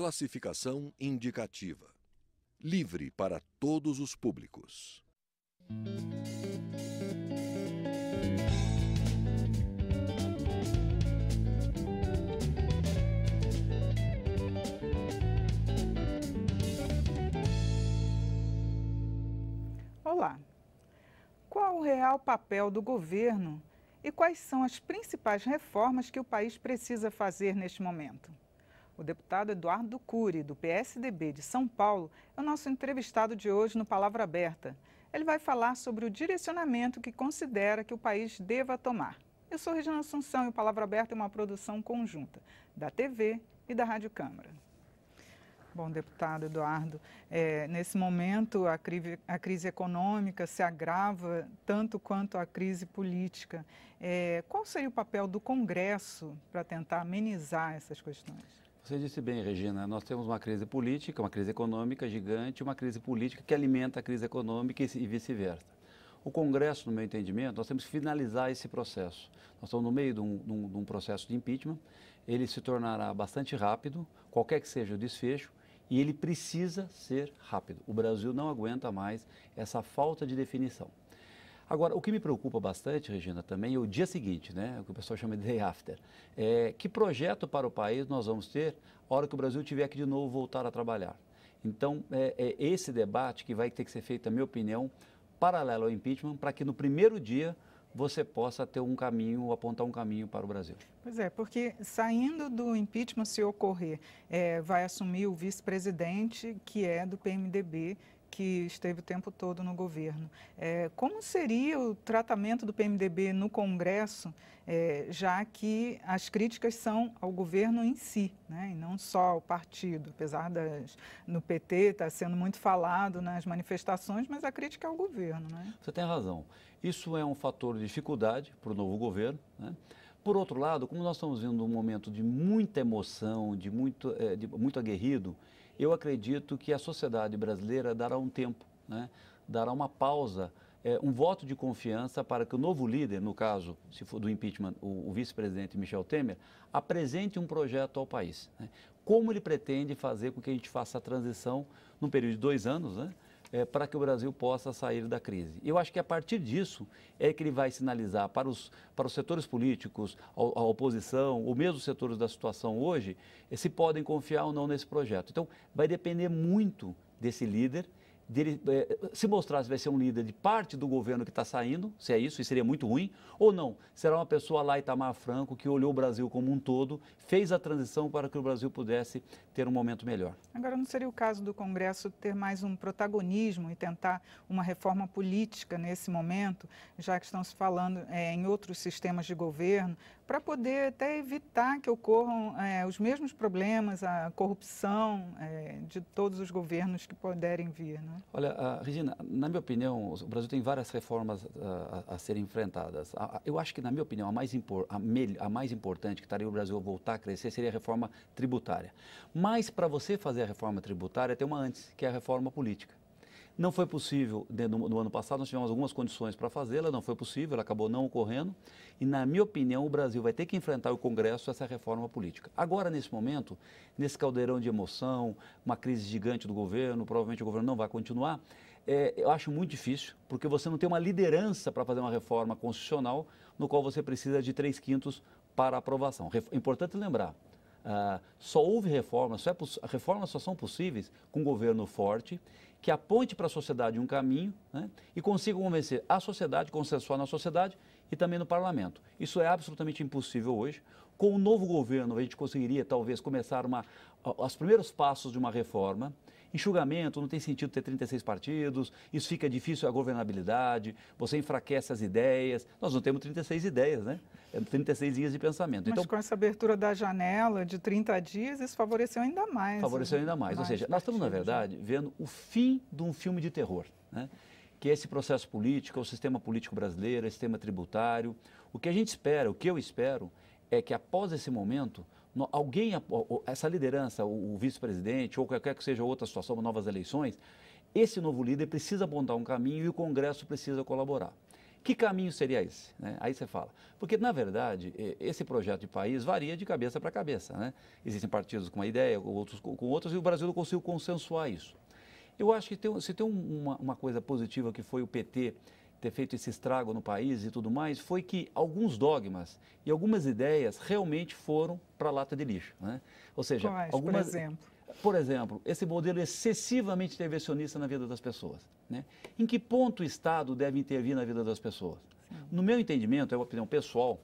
Classificação indicativa. Livre para todos os públicos. Olá. Qual o real papel do governo e quais são as principais reformas que o país precisa fazer neste momento? O deputado Eduardo Cury, do PSDB de São Paulo, é o nosso entrevistado de hoje no Palavra Aberta. Ele vai falar sobre o direcionamento que considera que o país deva tomar. Eu sou Regina Assunção e o Palavra Aberta é uma produção conjunta da TV e da Rádio Câmara. Bom, deputado Eduardo, é, nesse momento a, cri a, crise econômica se agrava tanto quanto a crise política. É, qual seria o papel do Congresso para tentar amenizar essas questões? Você disse bem, Regina, nós temos uma crise política, uma crise econômica gigante, uma crise política que alimenta a crise econômica e vice-versa. O Congresso, no meu entendimento, nós temos que finalizar esse processo. Nós estamos no meio de um, de um, de um processo de impeachment, ele se tornará bastante rápido, qualquer que seja o desfecho, e ele precisa ser rápido. O Brasil não aguenta mais essa falta de definição. Agora, o que me preocupa bastante, Regina, também é o dia seguinte, né? O que o pessoal chama de day after. É, que projeto para o país nós vamos ter a hora que o Brasil tiver que de novo voltar a trabalhar? Então, é, é esse debate que vai ter que ser feito, na minha opinião, paralelo ao impeachment, para que no primeiro dia você possa ter um caminho, apontar um caminho para o Brasil. Pois é, porque saindo do impeachment, se ocorrer, é, vai assumir o vice-presidente, que é do PMDB, que esteve o tempo todo no governo. É, como seria o tratamento do PMDB no Congresso, é, já que as críticas são ao governo em si, né, e não só ao partido, apesar das no PT está sendo muito falado nas manifestações, mas a crítica é ao governo. Né? Você tem razão. Isso é um fator de dificuldade para o novo governo. Né? Por outro lado, como nós estamos vendo um momento de muita emoção, de muito, é, de muito aguerrido, eu acredito que a sociedade brasileira dará um tempo, né? dará uma pausa, é, um voto de confiança para que o novo líder, no caso, se for do impeachment, o, o vice-presidente Michel Temer, apresente um projeto ao país. Né? Como ele pretende fazer com que a gente faça a transição num período de dois anos, né? é, para que o Brasil possa sair da crise. Eu acho que a partir disso é que ele vai sinalizar para os, para os setores políticos, a, a oposição, ou mesmo os setores da situação hoje, eh, se podem confiar ou não nesse projeto. Então, vai depender muito desse líder dele, é, se mostrar se vai ser um líder de parte do governo que está saindo, se é isso, e seria muito ruim, ou não, será uma pessoa lá Itamar Franco que olhou o Brasil como um todo, fez a transição para que o Brasil pudesse ter um momento melhor. Agora, não seria o caso do Congresso ter mais um protagonismo e tentar uma reforma política nesse momento, já que estão se falando é, em outros sistemas de governo, para poder até evitar que ocorram é, os mesmos problemas, a corrupção é, de todos os governos que puderem vir. Né? Olha, uh, Regina, na minha opinião, o Brasil tem várias reformas uh, a, a, serem enfrentadas. A, a, eu acho que, na minha opinião, a mais, impor, a, mais importante que estaria o Brasil voltar a crescer seria a reforma tributária. Mas para você fazer a reforma tributária, tem uma antes, que é a reforma política. Não foi possível, no, ano passado nós tivemos algumas condições para fazê-la, não foi possível, ela acabou não ocorrendo. E, na minha opinião, o Brasil vai ter que enfrentar o Congresso essa reforma política. Agora, nesse momento, nesse caldeirão de emoção, uma crise gigante do governo, provavelmente o governo não vai continuar, é, eu acho muito difícil, porque você não tem uma liderança para fazer uma reforma constitucional no qual você precisa de três quintos para aprovação. É importante lembrar, ah, só houve reformas, só é, reformas só são possíveis com um governo forte que aponte para a sociedade um caminho né, e consiga convencer a sociedade, consensuar na sociedade e também no parlamento. Isso é absolutamente impossível hoje. Com o novo governo, a gente conseguiria talvez começar uma, os primeiros passos de uma reforma enxugamento, não tem sentido ter 36 partidos, isso fica difícil a governabilidade, você enfraquece as ideias. Nós não temos 36 ideias, né? É 36 dias de pensamento. Mas então, com essa abertura da janela de 30 dias, isso favoreceu ainda mais. Favoreceu né? ainda mais. mais ou seja, nós estamos, na né? verdade, vendo o fim de um filme de terror, né? que é esse processo político, é o sistema político brasileiro, é o sistema tributário. O que a gente espera, o que eu espero, é que após esse momento alguém, essa liderança, o vice-presidente ou qualquer que seja outra situação, novas eleições, esse novo líder precisa apontar um caminho e o Congresso precisa colaborar. Que caminho seria esse? Né? Aí você fala. Porque, na verdade, esse projeto de país varia de cabeça para cabeça. Né? Existem partidos com uma ideia, outros com outros, e o Brasil não conseguiu consensuar isso. Eu acho que tem, se tem uma, uma coisa positiva que foi o PT ter feito esse estrago no país e tudo mais, foi que alguns dogmas e algumas ideias realmente foram para a lata de lixo. Né? Ou seja, Quais, algumas, por exemplo? Por exemplo, esse modelo excessivamente intervencionista na vida das pessoas. Né? Em que ponto o Estado deve intervir na vida das pessoas? Sim. No meu entendimento, é uma opinião pessoal,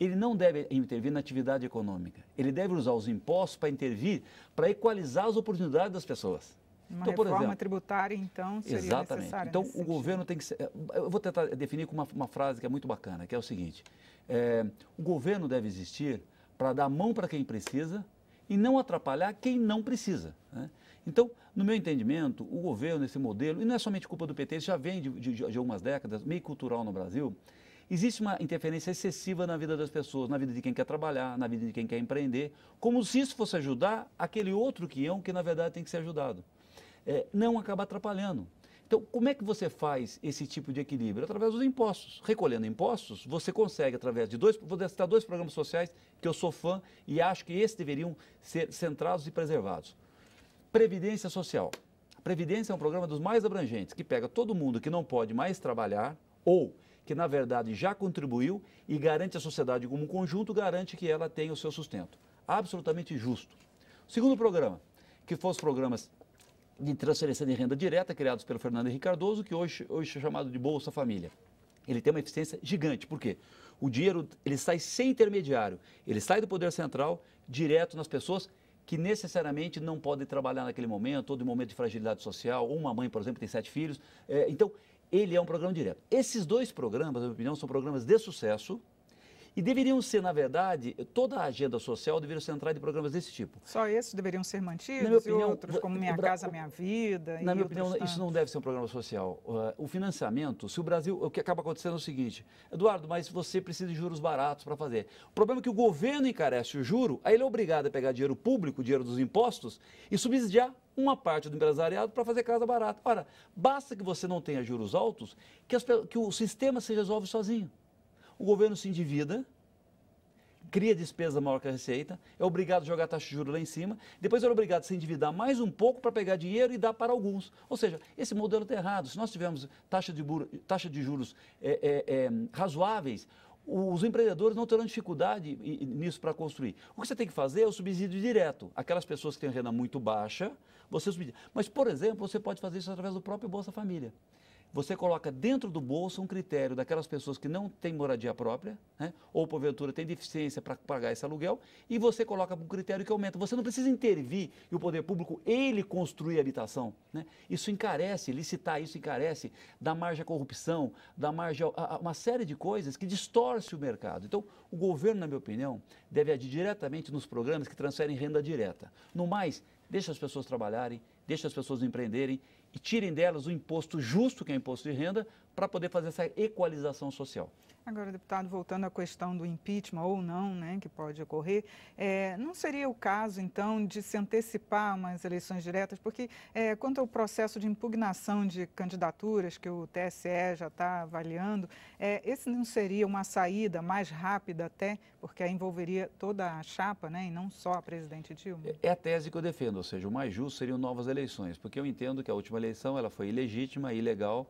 ele não deve intervir na atividade econômica. Ele deve usar os impostos para intervir, para equalizar as oportunidades das pessoas. Uma então, reforma exemplo, tributária, então, seria exatamente. necessária. Então, o sentido. governo tem que ser... Eh, eu vou tentar definir com uma, uma frase que é muito bacana, que é o seguinte. É, o governo deve existir para dar mão para quem precisa e não atrapalhar quem não precisa. Né? Então, no meu entendimento, o governo, esse modelo, e não é somente culpa do PT, isso já vem de, de, de algumas décadas, meio cultural no Brasil, existe uma interferência excessiva na vida das pessoas, na vida de quem quer trabalhar, na vida de quem quer empreender, como se isso fosse ajudar aquele outro que é um que, na verdade, tem que ser ajudado é, não acabar atrapalhando. Então, como é que você faz esse tipo de equilíbrio? Através dos impostos. Recolhendo impostos, você consegue, através de dois, vou citar dois programas sociais que eu sou fã e acho que esses deveriam ser centrados e preservados. Previdência Social. A Previdência é um programa dos mais abrangentes, que pega todo mundo que não pode mais trabalhar ou que, na verdade, já contribuiu e garante à sociedade como um conjunto, garante que ela tenha o seu sustento. Absolutamente justo. Segundo programa, que os programas de transferência de renda direta criados pelo Fernando Henrique Cardoso, que hoje, hoje é chamado de Bolsa Família. Ele tem uma eficiência gigante. Por quê? O dinheiro ele sai sem intermediário, ele sai do poder central direto nas pessoas que necessariamente não podem trabalhar naquele momento, ou de momento de fragilidade social, uma mãe, por exemplo, tem sete filhos. É, então, ele é um programa direto. Esses dois programas, na minha opinião, são programas de sucesso, e deveriam ser, na verdade, toda a agenda social deveria ser entrada em programas desse tipo. Só esses deveriam ser mantidos na minha opinião, e outros, como é, Minha Casa Minha Vida. Na minha opinião, tantos. isso não deve ser um programa social. Ah, o financiamento, se o Brasil. O que acaba acontecendo é o seguinte: Eduardo, mas você precisa de juros baratos para fazer. O problema é que o governo encarece o juro, aí ele é obrigado a pegar dinheiro público, dinheiro dos impostos, e subsidiar uma parte do empresariado para fazer casa barata. Ora, basta que você não tenha juros altos, que, as, que o sistema se resolve sozinho o governo se endivida, cria despesa maior que a receita, é obrigado a jogar a taxa de juros lá em cima, depois é obrigado a se endividar mais um pouco para pegar dinheiro e dar para alguns. Ou seja, esse modelo está errado. Se nós tivermos taxa de, taxa de juros é, é, é, razoáveis, os empreendedores não terão dificuldade nisso para construir. O que você tem que fazer é o subsídio direto. Aquelas pessoas que têm renda muito baixa, você subsidia. Mas, por exemplo, você pode fazer isso através do próprio Bolsa Família você coloca dentro do bolso um critério daquelas pessoas que não têm moradia própria, né, ou porventura têm deficiência para pagar esse aluguel, e você coloca um critério que aumenta. Você não precisa intervir e o poder público, ele construir habitação. Né? Isso encarece, licitar isso encarece da margem à corrupção, da margem a, a uma série de coisas que distorce o mercado. Então, o governo, na minha opinião, deve agir diretamente nos programas que transferem renda direta. No mais, deixa as pessoas trabalharem, deixa as pessoas empreenderem tirem delas o imposto justo, que é o imposto de renda, para poder fazer essa equalização social. Agora, deputado, voltando à questão do impeachment ou não, né, que pode ocorrer, é, não seria o caso, então, de se antecipar umas eleições diretas? Porque é, quanto ao processo de impugnação de candidaturas que o TSE já está avaliando, é, esse não seria uma saída mais rápida até, porque aí envolveria toda a chapa, né, e não só a presidente Dilma? É, é a tese que eu defendo, ou seja, o mais justo seriam novas eleições, porque eu entendo que a última eleição ela foi ilegítima, ilegal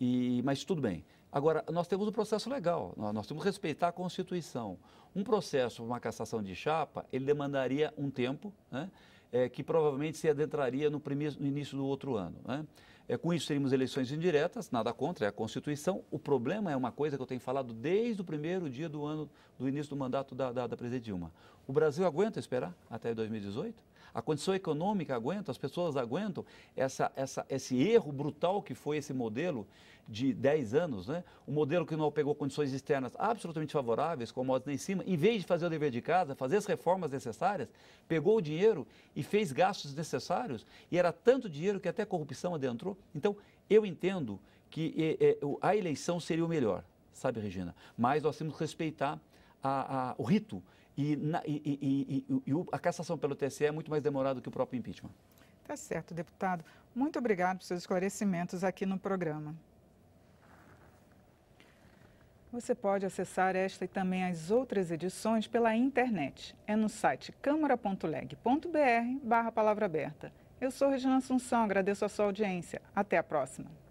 e, mas tudo bem. Agora, nós temos um processo legal, nós, nós temos que respeitar a Constituição. Um processo uma cassação de chapa, ele demandaria um tempo, né, é, que provavelmente se adentraria no, primeiro, no início do outro ano. Né. É, com isso, teríamos eleições indiretas, nada contra, é a Constituição. O problema é uma coisa que eu tenho falado desde o primeiro dia do ano, do início do mandato da, da, da presidente Dilma. O Brasil aguenta esperar até 2018? a condição econômica aguenta, as pessoas aguentam essa, essa, esse erro brutal que foi esse modelo de 10 anos, né? um modelo que não pegou condições externas absolutamente favoráveis, com a lá em cima, em vez de fazer o dever de casa, fazer as reformas necessárias, pegou o dinheiro e fez gastos necessários, e era tanto dinheiro que até a corrupção adentrou. Então, eu entendo que é, é, a eleição seria o melhor, sabe, Regina? Mas nós temos que respeitar a, a, o rito e, na, e, e, e, a cassação pelo TSE é muito mais demorada que o próprio impeachment. Tá certo, deputado. Muito obrigado pelos seus esclarecimentos aqui no programa. Você pode acessar esta e também as outras edições pela internet. É no site câmara.leg.br barra palavra aberta. Eu sou Regina Assunção, agradeço a sua audiência. Até a próxima.